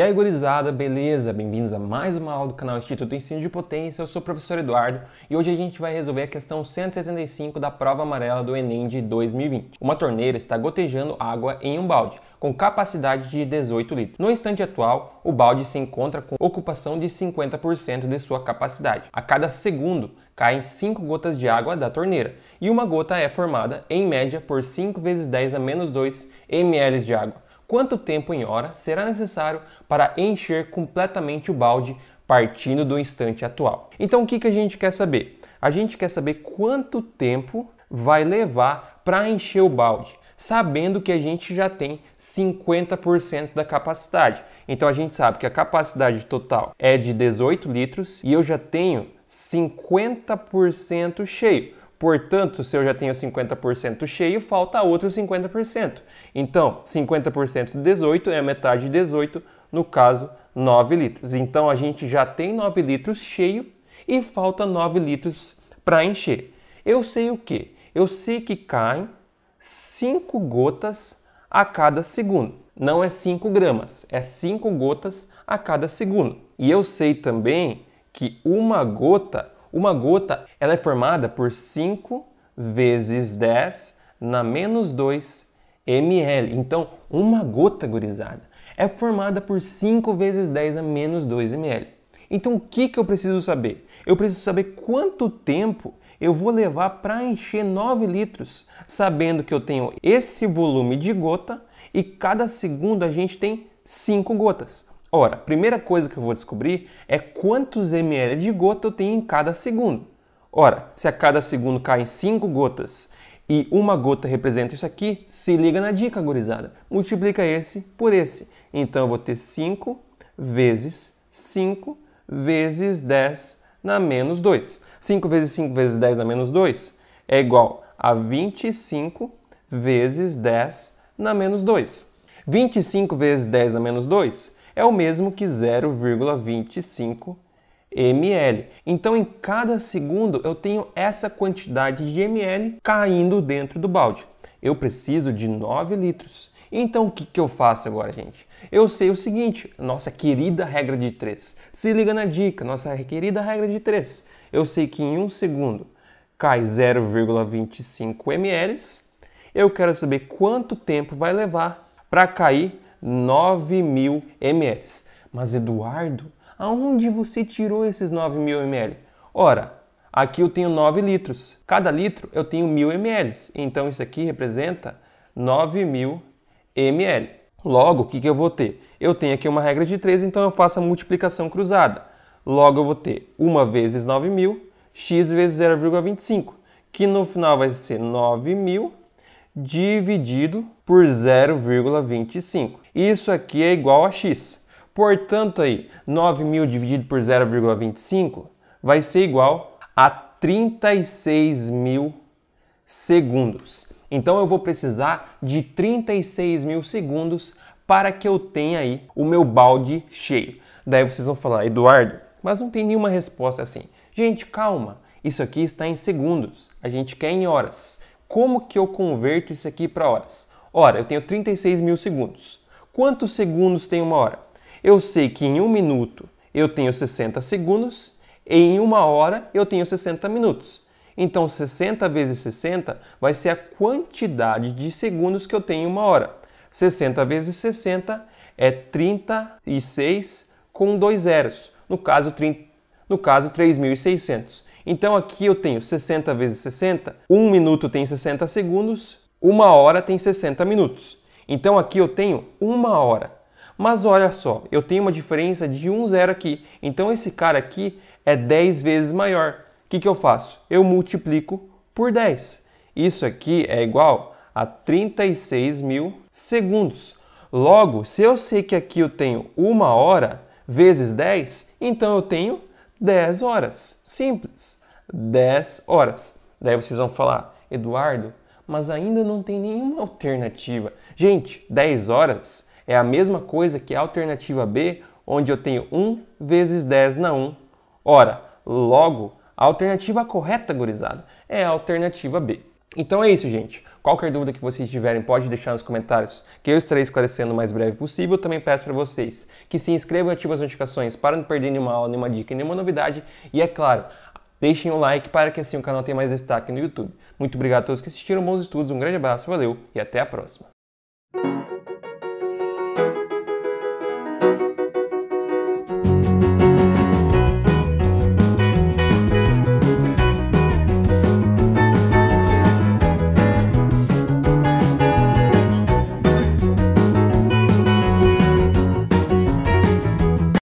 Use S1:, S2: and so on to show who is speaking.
S1: E aí, gurizada, beleza? Bem-vindos a mais uma aula do canal Instituto Ensino de Potência. Eu sou o professor Eduardo e hoje a gente vai resolver a questão 175 da prova amarela do Enem de 2020. Uma torneira está gotejando água em um balde, com capacidade de 18 litros. No instante atual, o balde se encontra com ocupação de 50% de sua capacidade. A cada segundo, caem 5 gotas de água da torneira, e uma gota é formada, em média, por 5 vezes 10 a menos 2 ml de água quanto tempo em hora será necessário para encher completamente o balde partindo do instante atual. Então o que, que a gente quer saber? A gente quer saber quanto tempo vai levar para encher o balde, sabendo que a gente já tem 50% da capacidade. Então a gente sabe que a capacidade total é de 18 litros e eu já tenho 50% cheio. Portanto, se eu já tenho 50% cheio, falta outro 50%. Então, 50% de 18 é a metade de 18, no caso, 9 litros. Então, a gente já tem 9 litros cheio e falta 9 litros para encher. Eu sei o que? Eu sei que caem 5 gotas a cada segundo. Não é 5 gramas, é 5 gotas a cada segundo. E eu sei também que uma gota uma gota ela é formada por 5 vezes 10 na menos 2 ml. Então, uma gota gurizada é formada por 5 vezes 10 a menos 2 ml. Então, o que, que eu preciso saber? Eu preciso saber quanto tempo eu vou levar para encher 9 litros, sabendo que eu tenho esse volume de gota e cada segundo a gente tem 5 gotas. Ora, a primeira coisa que eu vou descobrir é quantos ml de gota eu tenho em cada segundo. Ora, se a cada segundo caem 5 gotas e uma gota representa isso aqui, se liga na dica, gurizada. Multiplica esse por esse. Então eu vou ter 5 vezes 5 vezes 10 na menos 2. 5 vezes 5 vezes 10 na menos 2 é igual a 25 vezes 10 na menos 2. 25 vezes 10 na menos 2 é o mesmo que 0,25 ml. Então, em cada segundo, eu tenho essa quantidade de ml caindo dentro do balde. Eu preciso de 9 litros. Então, o que, que eu faço agora, gente? Eu sei o seguinte, nossa querida regra de 3. Se liga na dica, nossa querida regra de 3. Eu sei que em um segundo cai 0,25 ml. Eu quero saber quanto tempo vai levar para cair 9 mil ml. Mas Eduardo, aonde você tirou esses 9 mil ml? Ora, aqui eu tenho 9 litros. Cada litro eu tenho mil ml. Então isso aqui representa 9 mil ml. Logo, o que, que eu vou ter? Eu tenho aqui uma regra de 3, então eu faço a multiplicação cruzada. Logo, eu vou ter 1 vezes 9 mil, x vezes 0,25, que no final vai ser 9 mil dividido por 0,25. Isso aqui é igual a x. Portanto, aí, 9.000 dividido por 0,25 vai ser igual a 36.000 mil segundos. Então, eu vou precisar de 36 mil segundos para que eu tenha aí o meu balde cheio. Daí vocês vão falar, Eduardo, mas não tem nenhuma resposta assim. Gente, calma, isso aqui está em segundos, a gente quer em horas. Como que eu converto isso aqui para horas? Ora, eu tenho 36 mil segundos. Quantos segundos tem uma hora? Eu sei que em um minuto eu tenho 60 segundos e em uma hora eu tenho 60 minutos. Então 60 vezes 60 vai ser a quantidade de segundos que eu tenho em uma hora. 60 vezes 60 é 36 com dois zeros, no caso, 30, no caso 3.600. Então aqui eu tenho 60 vezes 60, 1 um minuto tem 60 segundos, uma hora tem 60 minutos. Então aqui eu tenho uma hora. Mas olha só, eu tenho uma diferença de um zero aqui. Então esse cara aqui é 10 vezes maior. O que, que eu faço? Eu multiplico por 10. Isso aqui é igual a 36 mil segundos. Logo, se eu sei que aqui eu tenho uma hora vezes 10, então eu tenho 10 horas. Simples. 10 horas. Daí vocês vão falar, Eduardo, mas ainda não tem nenhuma alternativa. Gente, 10 horas é a mesma coisa que a alternativa B, onde eu tenho 1 vezes 10 na 1. Ora, logo, a alternativa correta, gurizada, é a alternativa B. Então é isso, gente. Qualquer dúvida que vocês tiverem, pode deixar nos comentários, que eu estarei esclarecendo o mais breve possível. Também peço para vocês que se inscrevam e ativem as notificações para não perder nenhuma aula, nenhuma dica, nenhuma novidade. E é claro, Deixem o like para que assim o canal tenha mais destaque no YouTube. Muito obrigado a todos que assistiram, bons estudos, um grande abraço, valeu e até a próxima.